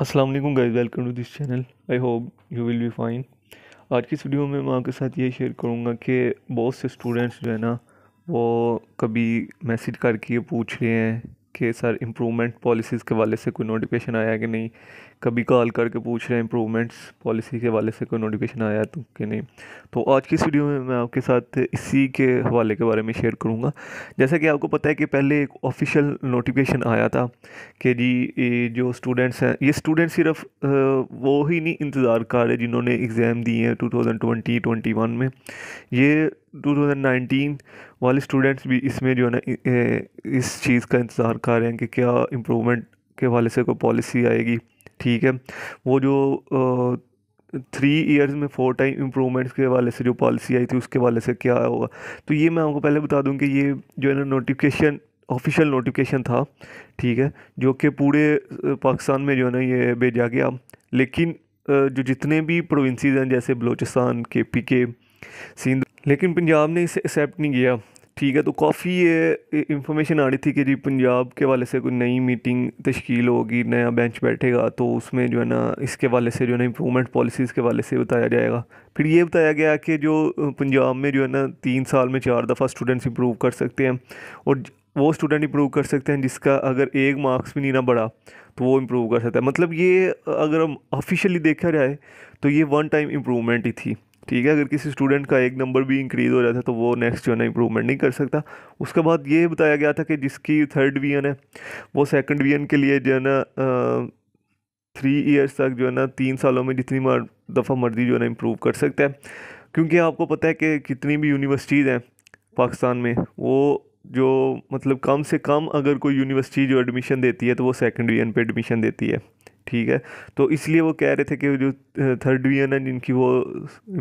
अस्सलाम वालेकुम guys welcome to this channel I hope you will be fine आज की इस वीडियो में मैं आपके साथ ये शेयर करूँगा कि बहुत से स्टूडेंट्स जो है ना वो कभी मैसेज करके पूछ रहे हैं कि सर इम्प्रूवमेंट पॉलिसीज़ के वाले से कोई नोटिफिकेशन आया कि नहीं कभी कॉल करके पूछ रहे हैं इम्प्रूवमेंट्स पॉलिसी के वाले से कोई नोटिफिकेशन आया तो कि नहीं तो आज की इस वीडियो में मैं आपके साथ इसी के हवाले के बारे में शेयर करूँगा जैसा कि आपको पता है कि पहले एक ऑफिशियल नोटिफिकेशन आया था कि जी जो स्टूडेंट्स हैं ये स्टूडेंट सिर्फ वो ही नहीं इंतज़ार कर रहे जिन्होंने एग्ज़ाम दिए हैं two thousand twenty twenty one में ये 2019 वाले स्टूडेंट्स भी इसमें जो है ना इस चीज़ का इंतज़ार कर रहे हैं कि क्या इम्प्रूवमेंट के वाले से कोई पॉलिसी आएगी ठीक है वो जो थ्री इयर्स में फोर टाइम इम्प्रूवमेंट्स के वाले से जो पॉलिसी आई थी उसके वाले से क्या होगा तो ये मैं आपको पहले बता दूं कि ये जो है ना नोटिफिकेशन ऑफिशियल नोटिफिकेशन था ठीक है जो कि पूरे पाकिस्तान में जो है ना ये भेजा गया लेकिन जो जितने भी प्रोविंसेज हैं जैसे बलूचिस्तान के पी के सीन लेकिन पंजाब ने इसे एक्सेप्ट नहीं किया ठीक है तो काफ़ी ये आ रही थी कि जी पंजाब के वाले से कोई नई मीटिंग तश्कील होगी नया बेंच बैठेगा तो उसमें जो है ना इसके वाले से जो है ना इम्प्रूवमेंट पॉलिसीज़ के वाले से बताया जाएगा फिर ये बताया गया कि जो पंजाब में जो है ना तीन साल में चार दफ़ा स्टूडेंट्स इम्प्रूव कर सकते हैं और वो स्टूडेंट इम्प्रूव कर सकते हैं जिसका अगर एक मार्क्स भी नहीं ना बढ़ा तो वो इम्प्रूव कर सकता है मतलब ये अगर हम ऑफिशियली देखा जाए तो ये वन टाइम इम्प्रूवमेंट ही थी ठीक है अगर किसी स्टूडेंट का एक नंबर भी इंक्रीज़ हो जाता है तो वो नेक्स्ट जो है ना इंप्रूवमेंट नहीं कर सकता उसके बाद ये बताया गया था कि जिसकी थर्ड डिवीजन है वो सेकंड डिवीजन के लिए जो है ना थ्री इयर्स तक जो है ना तीन सालों में जितनी बार दफ़ा मर्जी जो है ना इम्प्रूव कर सकता है क्योंकि आपको पता है कि कितनी भी यूनिवर्सिटीज़ हैं पाकिस्तान में वो जो मतलब कम से कम अगर कोई यूनिवर्सिटी जो एडमिशन देती है तो वो सेकेंड ईयर पे एडमिशन देती है ठीक है तो इसलिए वो कह रहे थे कि जो थर्ड डिवीज़न है जिनकी वो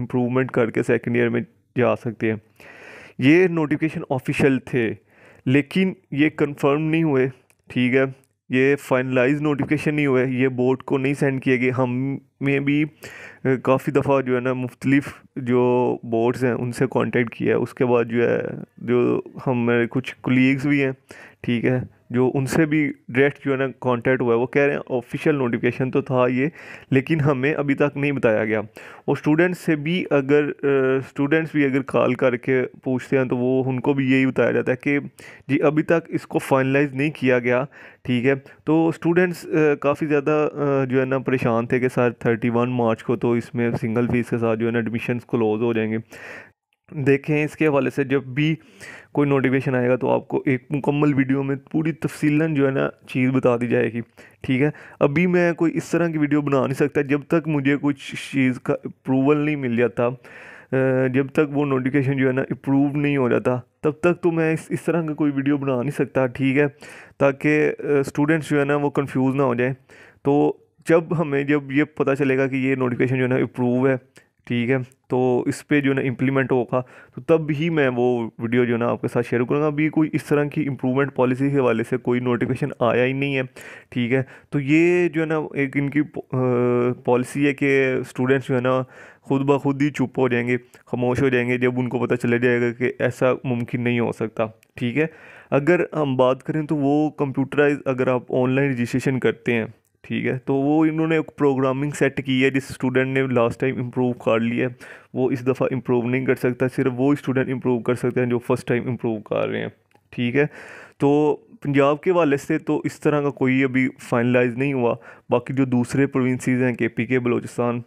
इम्प्रूवमेंट करके सेकेंड ईयर में जा सकते हैं ये नोटिफिकेशन ऑफिशियल थे लेकिन ये कंफर्म नहीं हुए ठीक है ये फाइनलाइज नोटिफिकेशन नहीं हुए ये बोर्ड को नहीं सेंड किए गए में भी काफ़ी दफ़ा जो है ना मुख्तलिफ जो बोर्ड्स हैं उनसे कांटेक्ट किया है उसके बाद जो है जो हमारे कुछ कुलीग्स भी हैं ठीक है जो उनसे भी डायरेक्ट जो है ना कॉन्टैक्ट हुआ है वो कह रहे हैं ऑफिशियल नोटिफिकेशन तो था ये लेकिन हमें अभी तक नहीं बताया गया और स्टूडेंट्स से भी अगर स्टूडेंट्स भी अगर कॉल करके पूछते हैं तो वो उनको भी यही बताया जाता है कि जी अभी तक इसको फाइनलाइज नहीं किया गया ठीक है तो स्टूडेंट्स काफ़ी ज़्यादा जो है ना परेशान थे कि सर थर्टी वन मार्च को तो इसमें सिंगल फीस के साथ जो है ना एडमिशन क्लोज हो जाएंगे देखें इसके हवाले से जब भी कोई नोटिफिकेशन आएगा तो आपको एक मुकम्मल वीडियो में पूरी तफसीला जो है ना चीज़ बता दी जाएगी ठीक है अभी मैं कोई इस तरह की वीडियो बना नहीं सकता जब तक मुझे कुछ चीज़ का अप्रूवल नहीं मिल जाता जब तक वो नोटिफिकेशन जो है ना अप्रूव नहीं हो जाता तब तक तो मैं इस इस तरह का कोई वीडियो बना नहीं सकता ठीक है ताकि स्टूडेंट्स जो है ना वो कन्फ्यूज़ ना हो जाए तो जब हमें जब ये पता चलेगा कि ये नोटिफिकेशन जो है ना अप्रूव है ठीक है तो इस पर जो ना इम्प्लीमेंट होगा तो तब ही मैं वो वीडियो जो ना आपके साथ शेयर करूँगा अभी कोई इस तरह की इम्प्रूवमेंट पॉलिसी के हवाले से कोई नोटिफिकेशन आया ही नहीं है ठीक है तो ये जो है ना एक इनकी पॉलिसी है कि स्टूडेंट्स जो है ना खुद ब खुद ही चुप हो जाएंगे खामोश हो जाएंगे जब उनको पता चला जाएगा कि ऐसा मुमकिन नहीं हो सकता ठीक है अगर हम बात करें तो वो कंप्यूटराइज अगर आप ऑनलाइन रजिस्ट्रेशन करते हैं ठीक है तो वो इन्होंने एक प्रोग्रामिंग सेट की है जिस स्टूडेंट ने लास्ट टाइम इम्प्रूव कर लिया है वो इस दफ़ा इम्प्रूव नहीं कर सकता सिर्फ वो स्टूडेंट इम्प्रूव कर सकते हैं जो फर्स्ट टाइम इम्प्रूव कर रहे हैं ठीक है तो पंजाब के वाले से तो इस तरह का कोई अभी फाइनलाइज नहीं हुआ बाकी जो दूसरे प्रोविंसेस हैं के पी के बलोचिस्तान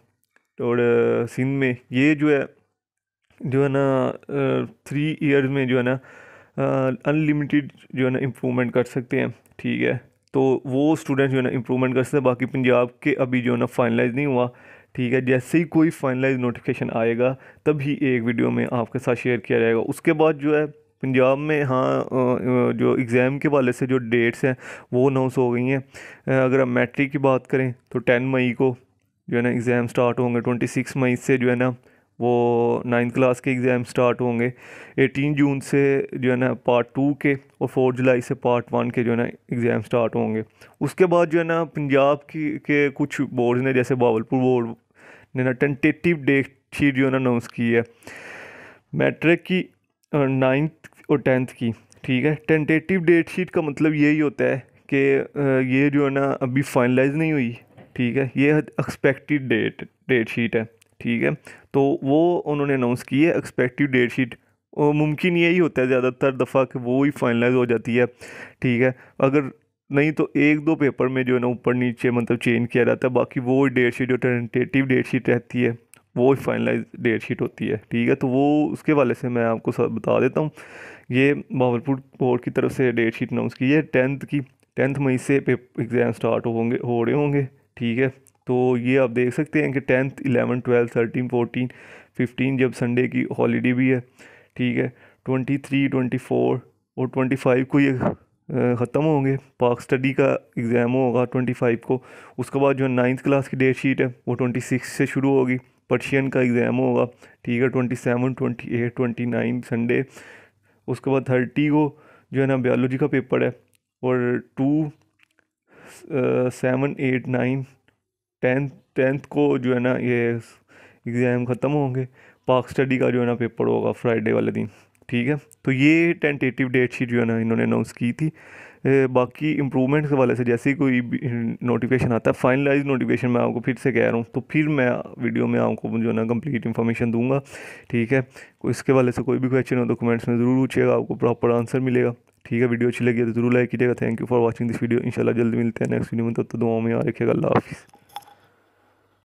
और सिंध में ये जो है जो है ना थ्री ईयर्स में जो है ना अनलिमिटेड जो है ना इम्प्रूवमेंट कर सकते हैं ठीक है तो वो स्टूडेंट्स जो है ना इम्प्रूवमेंट कर सकते हैं बाकी पंजाब के अभी जो है ना फाइनलाइज नहीं हुआ ठीक है जैसे ही कोई फाइनलाइज नोटिफिकेशन आएगा तभी एक वीडियो में आपके साथ शेयर किया जाएगा उसके बाद जो है पंजाब में हाँ जो एग्ज़ाम के वाले से जो डेट्स हैं वो अनाउंस हो गई हैं अगर आप मैट्रिक की बात करें तो टेन मई को जो है ना एग्ज़ाम स्टार्ट होंगे ट्वेंटी सिक्स मई से जो है ना वो नाइन्थ क्लास के एग्ज़ाम स्टार्ट होंगे एटीन जून से जो है ना पार्ट टू के और फोर जुलाई से पार्ट वन के जो है ना एग्ज़ाम स्टार्ट होंगे उसके बाद जो है ना पंजाब की के कुछ बोर्ड ने जैसे बावलपुर बोर्ड ने ना टेंटेटिव डेट शीट जो है ना अनाउंस की है मैट्रिक की नाइन्थ और टेंथ की ठीक है टेंटेटिव डेट शीट का मतलब यही होता है कि ये जो है ना अभी फाइनलाइज नहीं हुई ठीक है ये एक्सपेक्टेड डेट डेट शीट है ठीक है तो वो उन्होंने अनाउंस की है एक्सपेक्टिव डेट शीट मुमकिन यही होता है ज़्यादातर दफ़ा कि वो ही फाइनलाइज हो जाती है ठीक है अगर नहीं तो एक दो पेपर में जो है ना ऊपर नीचे मतलब चेंज किया जाता है बाकी वो डेट शीट जो टेंटेटिव डेट शीट रहती है वो ही फाइनलाइज डेट शीट होती है ठीक है तो वो उसके वाले से मैं आपको सब बता देता हूँ ये बावलपुर बोर्ड की तरफ से डेट शीट अनाउंस की है टेंथ की टेंथ मई से एग्ज़ाम स्टार्ट होंगे हो रहे होंगे ठीक है तो ये आप देख सकते हैं कि tenth eleven twelfth thirteen fourteen fifteen जब संडे की हॉलीडे भी है ठीक है ट्वेंटी थ्री ट्वेंटी फोर और ट्वेंटी फाइव को ये ख़त्म होंगे पाक स्टडी का एग्ज़ाम होगा ट्वेंटी फाइव को उसके बाद जो नाइन्थ क्लास की डेट शीट है वो ट्वेंटी सिक्स से शुरू होगी पर्शियन का एग्ज़ाम होगा ठीक है twenty seven twenty eight twenty nine Sunday उसके बाद थर्टी को जो है ना बायोलॉजी का पेपर है और two seven eight nine tenth tenth को जो है ना ये एग्ज़ाम ख़त्म होंगे पाक स्टडी का जो है ना पेपर होगा फ्राइडे वाले दिन ठीक है तो ये टेंटेटिव डेट शीट जो है ना इन्होंने अनाउंस की थी बाकी इम्प्रूवमेंट्स के वाले से जैसे ही कोई नोटिफिकेशन आता है फाइनलाइज नोटिफिकेशन मैं आपको फिर से कह रहा हूँ तो फिर मैं वीडियो में आपको जो है ना कंप्लीट इन्फॉर्मेशन दूंगा ठीक है इसके वाले से कोई भी क्वेश्चन हो तो कमेंट्स में ज़रूर पूछिएगा आपको प्रॉपर आंसर मिलेगा ठीक है वीडियो अच्छी लगी तो ज़रूर लाइक कीजिएगा thank you for watching this video इंशाल्लाह जल्दी मिलते हैं नेक्स्ट वीडियो में तब तो, तो दुआओं में यार रखिएगा अल्लाह हाफिज़